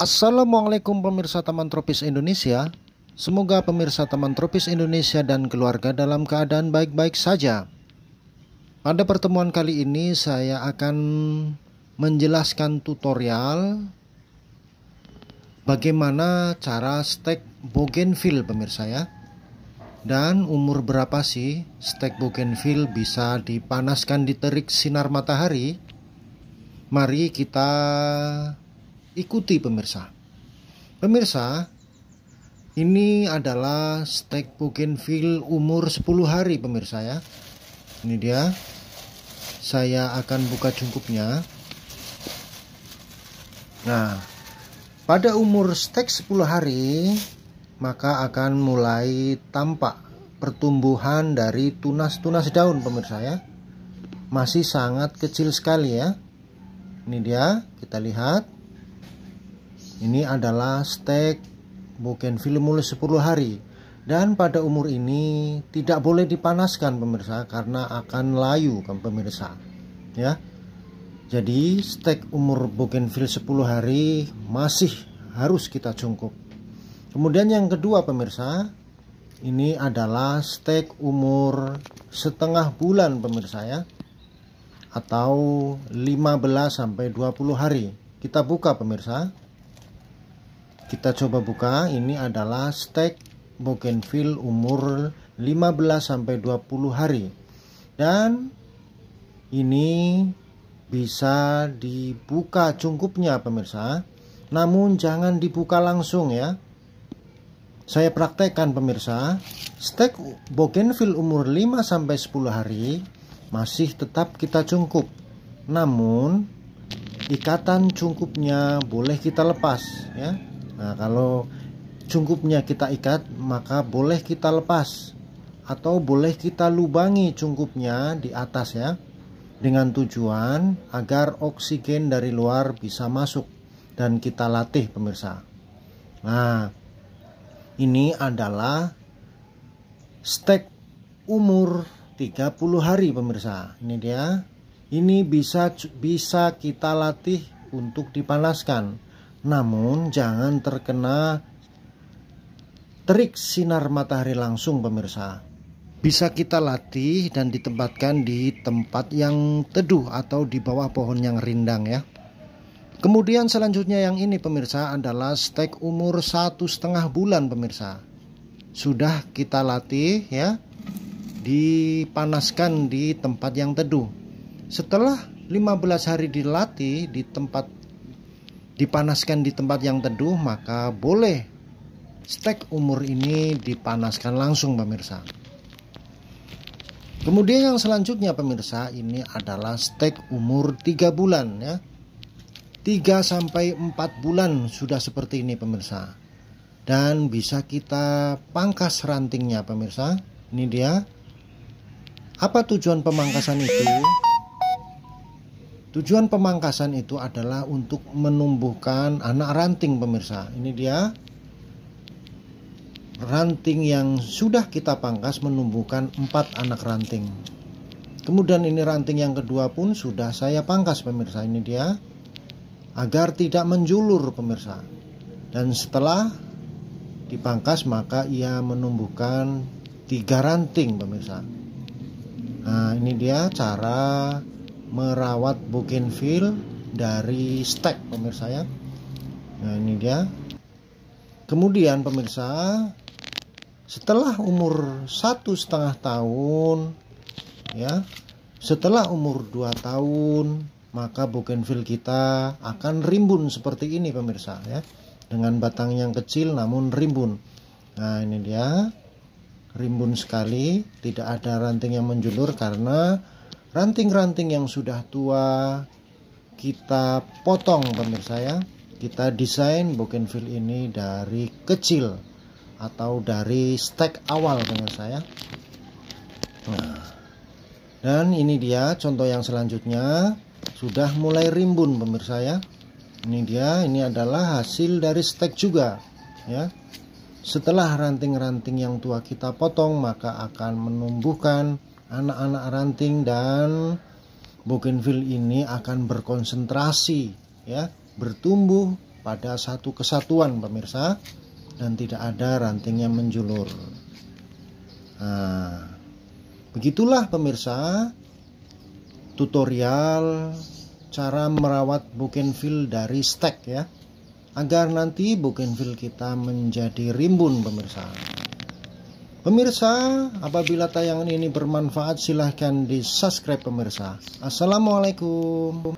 Assalamualaikum pemirsa Taman Tropis Indonesia. Semoga pemirsa Taman Tropis Indonesia dan keluarga dalam keadaan baik-baik saja. Pada pertemuan kali ini saya akan menjelaskan tutorial bagaimana cara stek bougainville pemirsa ya. Dan umur berapa sih stek bougainville bisa dipanaskan di terik sinar matahari? Mari kita Ikuti pemirsa. Pemirsa, ini adalah steak bougainville umur 10 hari pemirsa ya. Ini dia. Saya akan buka cungkupnya. Nah, pada umur steak 10 hari, maka akan mulai tampak pertumbuhan dari tunas-tunas daun pemirsa ya. Masih sangat kecil sekali ya. Ini dia, kita lihat. Ini adalah stek bougainville mulai 10 hari dan pada umur ini tidak boleh dipanaskan pemirsa karena akan layu kan pemirsa. Ya. Jadi stek umur bougainville 10 hari masih harus kita cungkup Kemudian yang kedua pemirsa, ini adalah stek umur setengah bulan pemirsa ya atau 15 sampai 20 hari. Kita buka pemirsa kita coba buka ini adalah stek bougainville umur 15 sampai 20 hari dan ini bisa dibuka cungkupnya pemirsa namun jangan dibuka langsung ya saya praktekkan pemirsa stek bougainville umur 5 sampai 10 hari masih tetap kita cungkup namun ikatan cungkupnya boleh kita lepas ya Nah, kalau cungkupnya kita ikat, maka boleh kita lepas atau boleh kita lubangi cungkupnya di atas ya dengan tujuan agar oksigen dari luar bisa masuk dan kita latih pemirsa. Nah, ini adalah stek umur 30 hari pemirsa. Ini dia. Ini bisa bisa kita latih untuk dipanaskan namun jangan terkena terik sinar matahari langsung pemirsa. Bisa kita latih dan ditempatkan di tempat yang teduh atau di bawah pohon yang rindang ya. Kemudian selanjutnya yang ini pemirsa adalah stek umur satu setengah bulan pemirsa. Sudah kita latih ya, dipanaskan di tempat yang teduh. Setelah 15 hari dilatih di tempat dipanaskan di tempat yang teduh maka boleh stek umur ini dipanaskan langsung pemirsa kemudian yang selanjutnya pemirsa ini adalah stek umur 3 bulan ya 3 sampai 4 bulan sudah seperti ini pemirsa dan bisa kita pangkas rantingnya pemirsa ini dia apa tujuan pemangkasan itu Tujuan pemangkasan itu adalah untuk menumbuhkan anak ranting pemirsa. Ini dia. Ranting yang sudah kita pangkas menumbuhkan 4 anak ranting. Kemudian ini ranting yang kedua pun sudah saya pangkas pemirsa. Ini dia. Agar tidak menjulur pemirsa. Dan setelah dipangkas maka ia menumbuhkan tiga ranting pemirsa. Nah, ini dia cara merawat bougainville dari stek pemirsa ya nah ini dia kemudian pemirsa setelah umur satu setengah tahun ya setelah umur 2 tahun maka bougainville kita akan rimbun seperti ini pemirsa ya dengan batang yang kecil namun rimbun nah ini dia rimbun sekali tidak ada ranting yang menjulur karena ranting-ranting yang sudah tua kita potong pemirsa ya kita desain bougainville ini dari kecil atau dari stek awal pemirsa ya nah, dan ini dia contoh yang selanjutnya sudah mulai rimbun pemirsa ya ini dia ini adalah hasil dari stek juga ya setelah ranting-ranting yang tua kita potong maka akan menumbuhkan anak-anak ranting dan bougainville ini akan berkonsentrasi ya, bertumbuh pada satu kesatuan pemirsa dan tidak ada ranting yang menjulur. Nah, begitulah pemirsa tutorial cara merawat bougainville dari stek ya agar nanti bougainville kita menjadi rimbun pemirsa. Pemirsa, apabila tayangan ini bermanfaat silahkan di subscribe pemirsa. Assalamualaikum.